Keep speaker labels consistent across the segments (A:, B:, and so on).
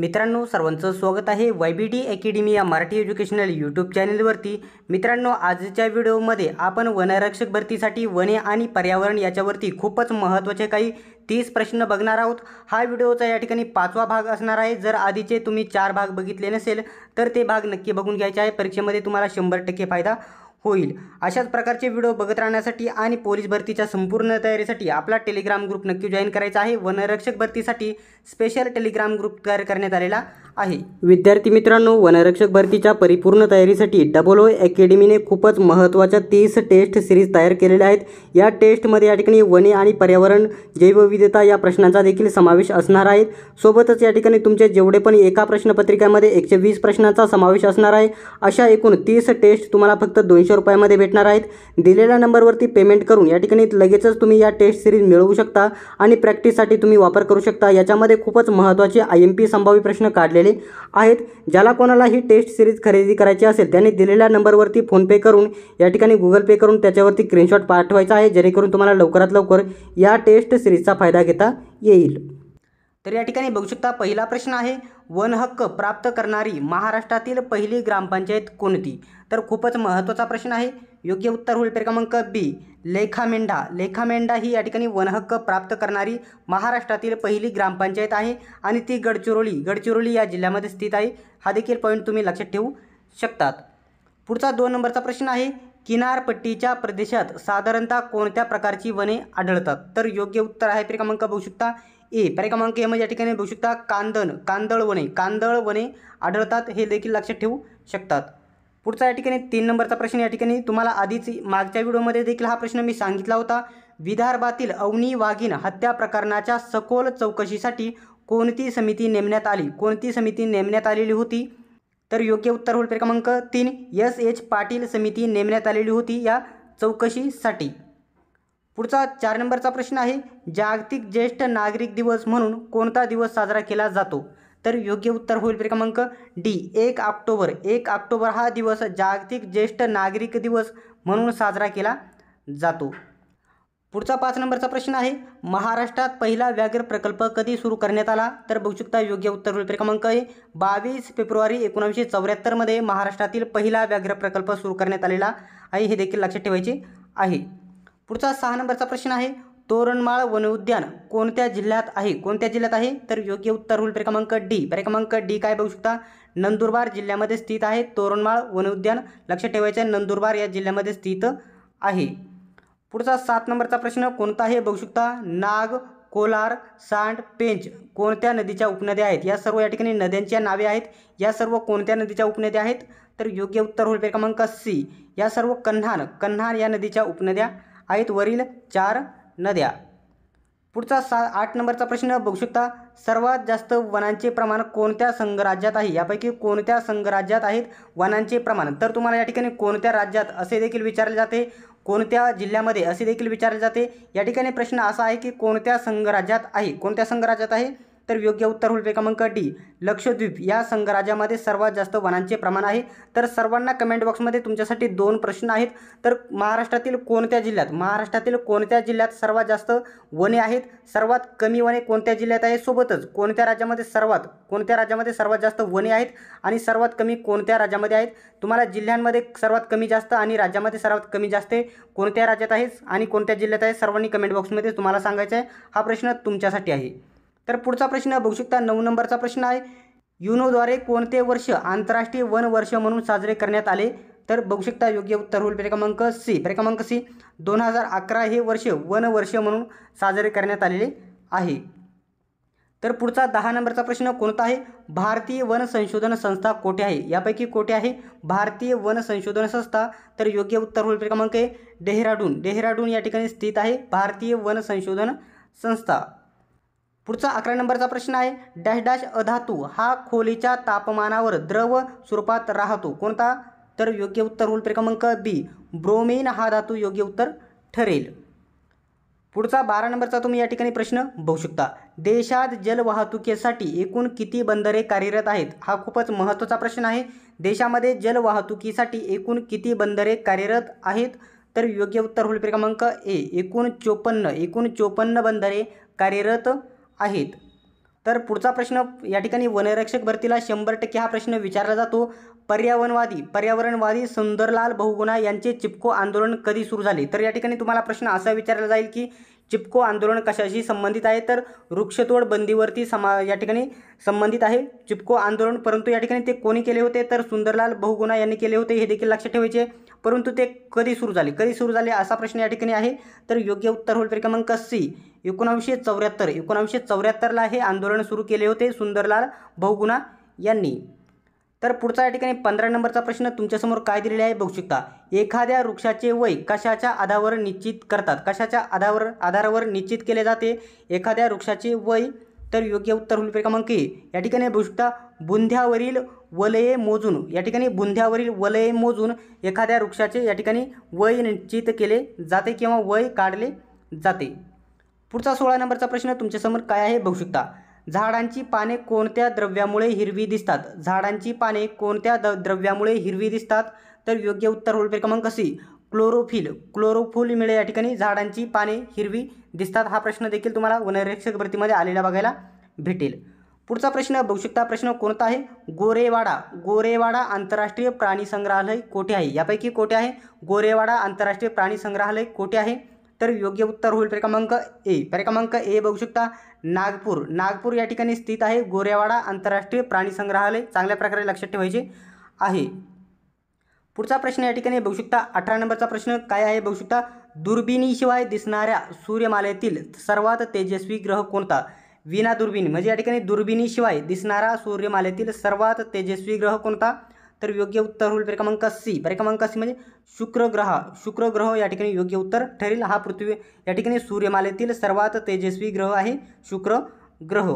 A: मित्रांनो सर्वांचं स्वागत आहे वाय बी डी अकॅडमी या मराठी एज्युकेशनल यूट्यूब चॅनलवरती मित्रांनो आजच्या व्हिडिओमध्ये आपण वनरक्षक भरतीसाठी वने आणि पर्यावरण याच्यावरती खूपच महत्त्वाचे काही तीस प्रश्न बघणार आहोत हा व्हिडिओचा या ठिकाणी पाचवा भाग असणार आहे जर आधीचे तुम्ही चार भाग बघितले नसेल तर ते भाग नक्की बघून घ्यायचे आहे परीक्षेमध्ये तुम्हाला शंभर टक्के फायदा होईल अशाच प्रकारचे व्हिडिओ बघत राहण्यासाठी आणि पोलीस भरतीच्या संपूर्ण तयारीसाठी आपला टेलिग्राम ग्रुप नक्की जॉईन करायचा आहे वनरक्षक भरतीसाठी स्पेशल टेलिग्राम ग्रुप तयार करण्यात आलेला आहे विद्यार्थी मित्रांनो वनरक्षक भरतीच्या परिपूर्ण तयारीसाठी डबल ओ अकॅडमीने खूपच महत्त्वाच्या तीस टेस्ट सिरीज तयार केलेल्या आहेत या टेस्टमध्ये या ठिकाणी वने आणि पर्यावरण जैवविविधता या प्रश्नांचा देखील समावेश असणार आहे सोबतच या ठिकाणी तुमचे जेवढे पण एका प्रश्नपत्रिकेमध्ये एकशे वीस प्रश्नांचा समावेश असणार आहे अशा एकूण तीस टेस्ट तुम्हाला फक्त दोनशे रुपयामध्ये भेटणार आहेत दिलेल्या नंबरवरती पेमेंट करून या ठिकाणी लगेचच तुम्ही या टेस्ट सिरीज मिळवू शकता आणि प्रॅक्टिससाठी तुम्ही वापर करू शकता याच्यामध्ये खूपच महत्त्वाचे आय एम पी संभाव्य प्रश्न काढलेले आहेत ज्याला कोणाला ही टेस्ट सिरीज खरेदी करायची असेल त्यांनी दिलेल्या नंबरवरती फोनपे करून या ठिकाणी गुगल पे करून त्याच्यावरती स्क्रीनशॉट पाठवायचा आहे जेणेकरून तुम्हाला लवकरात लवकर या टेस्ट सिरीजचा फायदा घेता येईल तर या ठिकाणी बघू शकता पहिला प्रश्न आहे वन हक्क प्राप्त करणारी महाराष्ट्रातील पहिली ग्रामपंचायत कोणती तर खूपच महत्त्वाचा प्रश्न आहे योग्य उत्तर होईल पर्याय क्रमांक बी लेखामेंढा मेंढा ही या ठिकाणी वनहक्क प्राप्त करणारी महाराष्ट्रातील पहिली ग्रामपंचायत आहे आणि ती गडचिरोली गडचिरोली या जिल्ह्यामध्ये स्थित आहे हा देखील पॉईंट तुम्ही लक्षात ठेवू शकतात पुढचा दोन नंबरचा प्रश्न आहे किनारपट्टीच्या प्रदेशात साधारणतः कोणत्या प्रकारची वने आढळतात तर योग्य उत्तर आहे क्रमांक बघू शकता ए क्रमांक म्हणजे या ठिकाणी बघू शकता कांदण कांदळ वने कांदळ वने आढळतात हे देखील लक्षात ठेवू शकतात पुढचा या ठिकाणी तीन नंबरचा प्रश्न या ठिकाणी तुम्हाला आधीच मागच्या व्हिडिओमध्ये देखील हा प्रश्न मी सांगितला होता विदर्भातील अवनी वाघिन हत्या प्रकरणाच्या सखोल चौकशीसाठी कोणती समिती नेमण्यात आली कोणती समिती नेमण्यात आलेली होती तर योग्य उत्तर होईल क्रमांक तीन एस एच पाटील समिती नेमण्यात आलेली होती या चौकशीसाठी पुढचा चार नंबरचा प्रश्न आहे जागतिक ज्येष्ठ नागरिक दिवस म्हणून कोणता दिवस साजरा केला जातो तर योग्य उत्तर होईल क्रमांक डी एक ऑक्टोबर एक ऑक्टोबर हा दिवस जागतिक ज्येष्ठ नागरिक दिवस म्हणून साजरा केला जातो पुढचा पाच नंबरचा प्रश्न आहे महाराष्ट्रात पहिला व्याघ्र प्रकल्प कधी सुरू करण्यात आला तर बघू शकता योग्य उत्तर होईल क्रमांक आहे बावीस फेब्रुवारी एकोणीसशे चौऱ्याहत्तरमध्ये महाराष्ट्रातील पहिला व्याघ्र प्रकल्प सुरू करण्यात आलेला आहे हे देखील लक्षात ठेवायचे आहे पुढचा सहा नंबरचा प्रश्न आहे तोरणमाळ वनउद्यान कोणत्या जिल्ह्यात आहे कोणत्या जिल्ह्यात आहे तर योग्य उत्तर होईल क्रमांक डी क्रमांक डी काय बघू शकता नंदुरबार जिल्ह्यामध्ये स्थित आहे तोरणमाळ वनउद्यान लक्षात ठेवायचं नंदुरबार या जिल्ह्यामध्ये स्थित आहे पुढचा सात नंबरचा प्रश्न कोणता आहे बघू शकता नाग कोलार सांड पेंच कोणत्या नदीच्या उपनद्या आहेत या सर्व या ठिकाणी नद्यांच्या नावे आहेत या सर्व कोणत्या नदीच्या उपनद्या आहेत तर योग्य उत्तर होईल क्रमांक सी या सर्व कन्हान कन्हान या नदीच्या उपनद्या आहेत वरील चार न द्या पुढचा सा आठ नंबरचा प्रश्न बघू शकता सर्वात जास्त वनांचे प्रमाण कोणत्या संघराज्यात आहे यापैकी कोणत्या संघराज्यात आहेत वनांचे प्रमाण तर तुम्हाला या ठिकाणी कोणत्या राज्यात असे देखील विचारले जाते कोणत्या जिल्ह्यामध्ये असे देखील विचारले जाते या ठिकाणी प्रश्न असा आहे की कोणत्या संघराज्यात आहे कोणत्या संघराज्यात आहे तर योग्य उत्तर होईल क्रमांक डी लक्षद्वीप या संघराज्यामध्ये सर्वात जास्त वनांचे प्रमाण आहे तर सर्वांना कमेंट बॉक्समध्ये तुमच्यासाठी दोन प्रश्न आहेत तर महाराष्ट्रातील कोणत्या जिल्ह्यात महाराष्ट्रातील कोणत्या जिल्ह्यात सर्वात जास्त वने आहेत सर्वात कमी वने कोणत्या जिल्ह्यात आहे सोबतच कोणत्या राज्यामध्ये सर्वात कोणत्या राज्यामध्ये सर्वात जास्त वने आहेत आणि सर्वात कमी कोणत्या राज्यामध्ये आहेत तुम्हाला जिल्ह्यांमध्ये सर्वात कमी जास्त आणि राज्यामध्ये सर्वात कमी जास्त कोणत्या राज्यात आहेच आणि कोणत्या जिल्ह्यात आहे सर्वांनी कमेंट बॉक्समध्ये तुम्हाला सांगायचं आहे हा प्रश्न तुमच्यासाठी आहे तर पुढचा प्रश्न बघू शकता नऊ नंबरचा प्रश्न आहे युनोद्वारे कोणते वर्ष आंतरराष्ट्रीय वन वर्ष म्हणून साजरे करण्यात आले तर बघू शकता योग्य उत्तर होईल क्रमांक सी परिक्रमांक सी दोन हजार अकरा हे वर्ष वन वर्ष म्हणून साजरे करण्यात आलेले आहे तर पुढचा दहा नंबरचा प्रश्न कोणता आहे भारतीय वन संशोधन संस्था कोठे आहे यापैकी कोठे आहे भारतीय वन संशोधन संस्था तर योग्य उत्तर होईल क्रमांक आहे डेहराडून डेहराडून या ठिकाणी स्थित आहे भारतीय वन संशोधन संस्था पुढचा अकरा नंबरचा प्रश्न आहे डॅश डॅश अधातू हा खोलीच्या तापमानावर द्रव स्वरूपात राहतो कोणता तर योग्य उत्तर होईल क्रमांक बी ब्रोमेन हा धातू योग्य उत्तर ठरेल पुढचा बारा नंबरचा तुम्ही या ठिकाणी प्रश्न बघू शकता देशात जलवाहतुकीसाठी एकूण किती बंदरे कार्यरत आहेत हा खूपच महत्त्वाचा प्रश्न आहे देशामध्ये जलवाहतुकीसाठी एकूण किती बंदरे कार्यरत आहेत तर योग्य उत्तर होईल क्रमांक ए एकूण चोपन्न एकूण चोपन्न बंदरे कार्यरत आहेत तर पुढचा प्रश्न या ठिकाणी वनरक्षक भरतीला शंभर टक्के हा प्रश्न विचारला जातो पर्यावरणवादी पर्यावरणवादी सुंदरलाल बहुगुणा यांचे चिपको आंदोलन कधी सुरू झाले तर या ठिकाणी तुम्हाला प्रश्न असा विचारला जाईल की चिपको आंदोलन कशाशी संबंधित आहे तर वृक्षतोड बंदीवरती समा या ठिकाणी संबंधित आहे चिपको आंदोलन परंतु या ठिकाणी ते कोणी केले होते तर सुंदरलाल बहुगुणा यांनी केले होते हे देखील लक्षात ठेवायचे परंतु ते कधी सुरू झाले कधी सुरू झाले असा प्रश्न या ठिकाणी आहे तर योग्य उत्तर होईल तर क्रमांक सी एकोणावीसशे चौऱ्याहत्तर एकोणावीसशे चौऱ्याहत्तरला हे आंदोलन सुरू केले होते सुंदरलाल बहुगुणा यांनी तर पुढचा या ठिकाणी पंधरा नंबरचा प्रश्न तुमच्यासमोर काय दिलेला आहे बघू शकता एखाद्या वृक्षाचे वय कशाच्या आधारावर निश्चित करतात कशाच्या आधारावर आधारावर निश्चित केले जाते एखाद्या वृक्षाचे वय तर योग्य उत्तर होईल क्रमांक ए या ठिकाणी बघू शकता बुंध्यावरील वलये मोजून या ठिकाणी बुंध्यावरील वलये मोजून एखाद्या वृक्षाचे या ठिकाणी वय निश्चित केले जाते किंवा वय काढले जाते पुढचा सोळा नंबरचा प्रश्न तुमच्यासमोर काय आहे बघू शकता झाडांची पाने कोणत्या द्रव्यामुळे हिरवी दिसतात झाडांची पाने कोणत्या द द्रव्यामुळे हिरवी दिसतात तर योग्य उत्तर होईल पे क्रमांक सी क्लोरोफिल क्लोरोफिल मिळेल या ठिकाणी झाडांची पाने हिरवी दिसतात हा प्रश्न देखील तुम्हाला वनरक्षक भरतीमध्ये आलेला बघायला भेटेल पुढचा प्रश्न बघू शकता प्रश्न कोणता आहे गोरेवाडा गोरेवाडा आंतरराष्ट्रीय प्राणी संग्रहालय कोठे आहे यापैकी कोठे आहे गोरेवाडा आंतरराष्ट्रीय प्राणी संग्रहालय कोठे आहे तर योग्य उत्तर होईल क्रमांक ए क्रमांक ए बघू शकता नागपूर नागपूर या ठिकाणी स्थित आहे गोरेवाडा आंतरराष्ट्रीय प्राणी संग्रहालय चांगल्या प्रकारे लक्षात ठेवायचे आहे पुढचा प्रश्न या ठिकाणी बघू शकता अठरा नंबरचा प्रश्न काय आहे बघू शकता दुर्बिणीशिवाय दिसणाऱ्या सूर्यमालेतील सर्वात तेजस्वी ग्रह कोणता विना दुर्बिणी म्हणजे या ठिकाणी दुर्बिणीशिवाय दिसणारा सूर्यमालेतील सर्वात तेजस्वी ग्रह कोणता तर योग्य उत्तर होईल क्रमांक सी क्रमांक सी म्हणजे शुक्रग्रह शुक्रग्रह या ठिकाणी योग्य उत्तर ठरेल हा पृथ्वी या ठिकाणी सूर्यमालेतील सर्वात तेजस्वी ग्रह आहे शुक्र ग्रह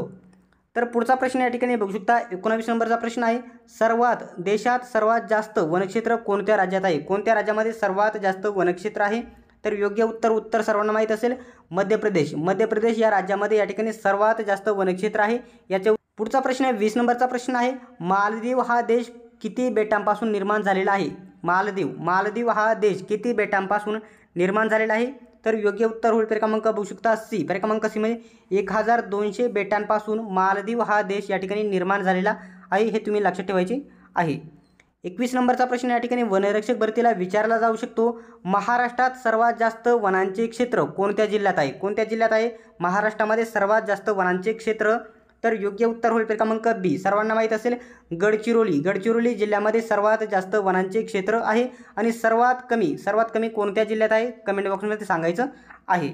A: तर पुढचा प्रश्न या ठिकाणी बघू शकता एकोणावीस नंबरचा प्रश्न आहे सर्वात देशात सर्वात जास्त वनक्षेत्र कोणत्या राज्यात आहे कोणत्या राज्यामध्ये सर्वात जास्त वनक्षेत्र आहे तर योग्य उत्तर उत्तर सर्वांना माहीत असेल मध्य प्रदेश मध्य प्रदेश या राज्यामध्ये या ठिकाणी सर्वात जास्त वनक्षेत्र आहे याचे पुढचा प्रश्न आहे वीस नंबरचा प्रश्न आहे मालदीव हा देश किती बेटांपासून निर्माण झालेला आहे मालदीव मालदीव हा देश किती बेटांपासून निर्माण झालेला आहे तर योग्य उत्तर होईल क्रमांक बघू शकता सी क्रमांक सी म्हणजे एक हजार दोनशे बेटांपासून मालदीव हा देश या ठिकाणी निर्माण झालेला आहे हे तुम्ही लक्षात ठेवायचे आहे एकवीस नंबरचा प्रश्न या ठिकाणी वनरक्षक भरतीला विचारला जाऊ शकतो महाराष्ट्रात सर्वात जास्त वनांचे क्षेत्र कोणत्या जिल्ह्यात आहे कोणत्या जिल्ह्यात आहे महाराष्ट्रामध्ये सर्वात जास्त वनांचे क्षेत्र तर योग्य उत्तर होईल क्रमांक बी सर्वांना माहीत असेल गडचिरोली गडचिरोली जिल्ह्यामध्ये सर्वात जास्त वनांचे क्षेत्र आहे आणि सर्वात कमी सर्वात कमी कोणत्या जिल्ह्यात आहे कमेंट बॉक्समध्ये सांगायचं आहे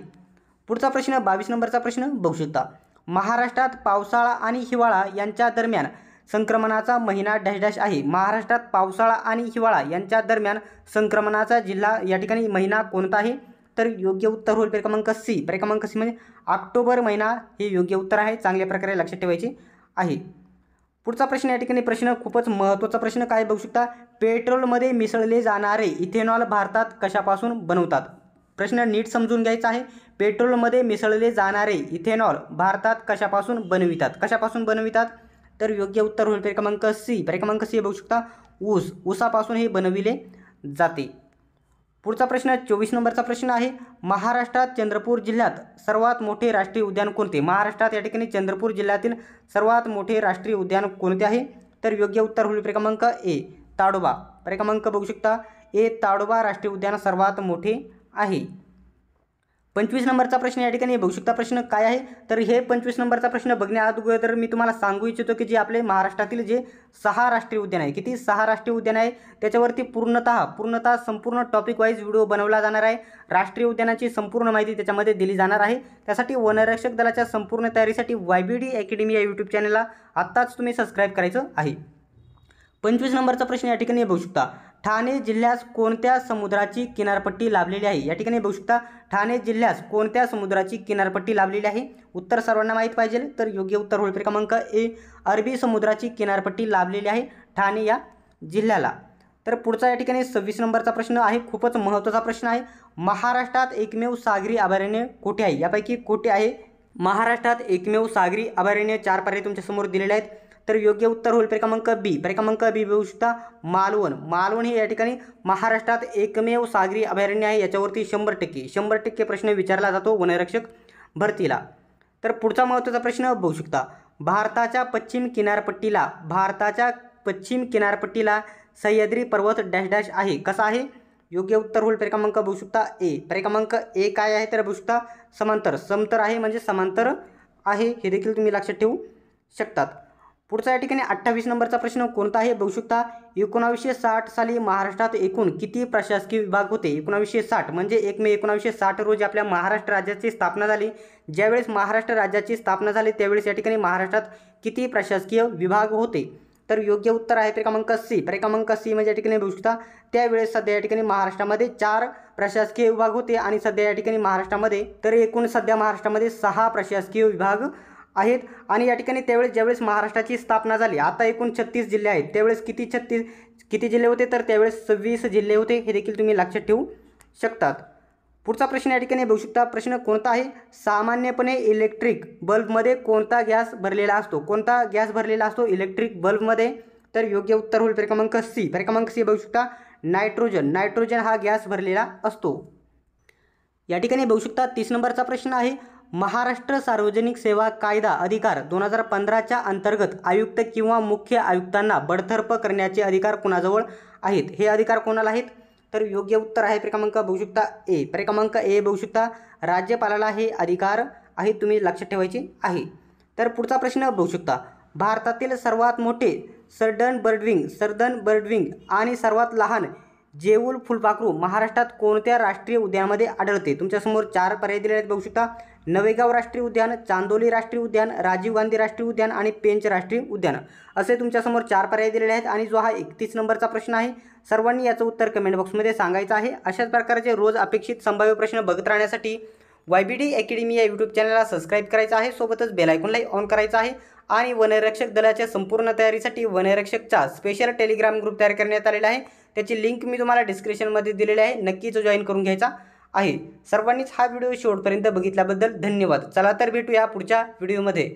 A: पुढचा प्रश्न बावीस नंबरचा प्रश्न बघू शकता महाराष्ट्रात पावसाळा आणि हिवाळा यांच्या दरम्यान संक्रमणाचा महिना डॅश डॅश आहे महाराष्ट्रात पावसाळा आणि हिवाळा यांच्या दरम्यान संक्रमणाचा जिल्हा या ठिकाणी महिना कोणता आहे तर योग्य उत्तर होईल क्रमांक सी क्रमांक सी म्हणजे ऑक्टोबर महिना हे योग्य उत्तर आहे चांगल्या प्रकारे लक्षात ठेवायचे आहे पुढचा प्रश्न या ठिकाणी प्रश्न खूपच महत्त्वाचा प्रश्न काय बघू शकता पेट्रोलमध्ये मिसळले जाणारे इथेनॉल भारतात कशापासून बनवतात प्रश्न नीट समजून घ्यायचा आहे पेट्रोलमध्ये मिसळले जाणारे इथेनॉल भारतात कशापासून बनवितात कशापासून बनवितात तर योग्य उत्तर होईल क्रमांक सी क्रमांक सी बघू शकता ऊस उस, ऊसापासून हे बनविले जाते पुढचा प्रश्न चोवीस नंबरचा प्रश्न आहे महाराष्ट्रात चंद्रपूर जिल्ह्यात सर्वात मोठे राष्ट्रीय उद्यान कोणते महाराष्ट्रात या ठिकाणी चंद्रपूर जिल्ह्यातील सर्वात मोठे राष्ट्रीय उद्यान कोणते आहे तर योग्य उत्तर होईल क्रमांक ए ताडोबा क्रमांक बघू शकता ए ताडोबा राष्ट्रीय उद्यान सर्वात मोठे आहे पंचवीस नंबरचा प्रश्न या ठिकाणी बघू शकता प्रश्न काय आहे तर हे पंचवीस नंबरचा प्रश्न तर मी तुम्हाला सांगू इच्छितो की जे आपले महाराष्ट्रातील जे सहा राष्ट्रीय उद्यान आहे किती सहा राष्ट्रीय उद्यान आहे त्याच्यावरती पूर्णतः पूर्णतः संपूर्ण टॉपिक वाईज व्हिडिओ बनवला जाणार आहे राष्ट्रीय उद्यानाची संपूर्ण माहिती त्याच्यामध्ये दिली जाणार आहे त्यासाठी वनरक्षक दलाच्या संपूर्ण तयारीसाठी वाय बी डी अकॅडमी या यूट्यूब चॅनलला आत्ताच तुम्ही सबस्क्राईब करायचं आहे पंचवीस नंबरचा प्रश्न या ठिकाणी बघू शकता ठाणे जिल्ह्यास कोणत्या समुद्राची किनारपट्टी लाभलेली आहे या ठिकाणी बघू शकता ठाणे जिल्ह्यास कोणत्या समुद्राची किनारपट्टी लाभलेली आहे उत्तर सर्वांना माहीत पाहिजे तर योग्य उत्तर होईल क्रमांक ए अरबी समुद्राची किनारपट्टी लाभलेली आहे ठाणे या जिल्ह्याला तर पुढचा या ठिकाणी सव्वीस नंबरचा प्रश्न आहे खूपच महत्त्वाचा प्रश्न आहे महाराष्ट्रात एकमेव सागरी अभयारण्य कोठे आहे यापैकी कोठे आहे महाराष्ट्रात एकमेव सागरी अभयारण्य चार पर्याय तुमच्यासमोर दिलेले आहेत तर योग्य उत्तर होईल क्रमांक बी क्रमांक बी बघू शकता मालवण मालवण हे या ठिकाणी महाराष्ट्रात एकमेव सागरी अभयारण्य आहे याच्यावरती शंभर टक्के शंभर टक्के प्रश्न विचारला जातो वनरक्षक भरतीला तर पुढचा महत्त्वाचा प्रश्न बघू शकता भारताच्या पश्चिम किनारपट्टीला भारताच्या पश्चिम किनारपट्टीला सह्याद्री पर्वत डॅश डॅश आहे कसा आहे योग्य उत्तर होईल क्रमांक बघू शकता ए क्रमांक ए काय आहे तर बघू शकता समांतर समतर आहे म्हणजे समांतर आहे हे देखील तुम्ही लक्षात ठेवू शकतात पुढचा या ठिकाणी अठ्ठावीस नंबरचा प्रश्न कोणता आहे बघू शकता एकोणावीसशे साठ साली महाराष्ट्रात एकूण किती प्रशासकीय विभाग होते एकोणावीसशे साठ म्हणजे एक मे एकोणावीसशे साठ रोजी आपल्या महाराष्ट्र राज्याची स्थापना झाली ज्यावेळेस महाराष्ट्र राज्याची स्थापना झाली त्यावेळेस या ठिकाणी महाराष्ट्रात किती प्रशासकीय विभाग होते तर योग्य उत्तर आहे पे सी पर्याय क्रमांक सी म्हणजे या ठिकाणी बघू शकता त्यावेळेस सध्या या ठिकाणी महाराष्ट्रामध्ये चार प्रशासकीय विभाग होते आणि सध्या या ठिकाणी महाराष्ट्रामध्ये तर एकूण सध्या महाराष्ट्रामध्ये सहा प्रशासकीय विभाग आहेत आणि या ठिकाणी त्यावेळेस ज्यावेळेस महाराष्ट्राची स्थापना झाली आता एकूण छत्तीस जिल्हे आहेत त्यावेळेस किती छत्तीस किती जिल्हे होते तर त्यावेळेस सव्वीस जिल्हे होते हे देखील तुम्ही लक्षात ठेवू शकतात पुढचा प्रश्न या ठिकाणी बघू शकता प्रश्न कोणता आहे सामान्यपणे इलेक्ट्रिक बल्बमध्ये कोणता गॅस भरलेला असतो कोणता गॅस भरलेला असतो इलेक्ट्रिक बल्बमध्ये तर योग्य उत्तर होईल क्रमांक सी क्रमांक सी बघू शकता नायट्रोजन नायट्रोजन हा गॅस भरलेला असतो या ठिकाणी बघू शकता तीस नंबरचा प्रश्न आहे महाराष्ट्र सार्वजनिक सेवा कायदा अधिकार दोन हजार पंधराच्या अंतर्गत आयुक्त किंवा मुख्य आयुक्तांना बडतर्फ करण्याचे अधिकार कोणाजवळ आहेत हे अधिकार कोणाला आहेत तर योग्य उत्तर आहे क्रमांक बघू शकता ए क्रमांक ए बघू शकता राज्यपालाला हे अधिकार आहे तुम्ही लक्षात ठेवायचे आहे तर पुढचा प्रश्न बघू शकता भारतातील सर्वात मोठे सर्डन बर्डविंग सर्दन बर्डविंग आणि सर्वात लहान जेऊल फुलपाखरू महाराष्ट्रात कोणत्या राष्ट्रीय उद्यानामध्ये आढळते तुमच्यासमोर चार पर्याय दिले आहेत बघू शकता नवेगाव राष्ट्रीय उद्यान चांदोली राष्ट्रीय उद्यान राजीव गांधी राष्ट्रीय उद्यान आणि पेंच राष्ट्रीय उद्यान असे तुमच्यासमोर चार पर्याय दिलेले आहेत आणि जो हा एकतीस नंबरचा प्रश्न आहे सर्वांनी याचं उत्तर कमेंट बॉक्समध्ये सांगायचं आहे अशाच प्रकारचे रोज अपेक्षित संभाव्य प्रश्न बघत राहण्यासाठी वाय बी डी अकॅडमी या यूट्यूब चॅनलला सबस्क्राईब करायचं आहे सोबतच बेलायकॉनलाही ऑन करायचं आहे आणि वनरक्षक दलाच्या संपूर्ण तयारीसाठी वनरक्षकचा स्पेशल टेलिग्राम ग्रुप तयार करण्यात आलेला आहे त्याची लिंक मी तुम्हाला डिस्क्रिप्शनमध्ये दिलेली आहे नक्कीच जॉईन करून घ्यायचा आहे सर्वांनीच हा व्हिडिओ शेवटपर्यंत बघितल्याबद्दल धन्यवाद चला तर भेटूया पुढच्या व्हिडिओमध्ये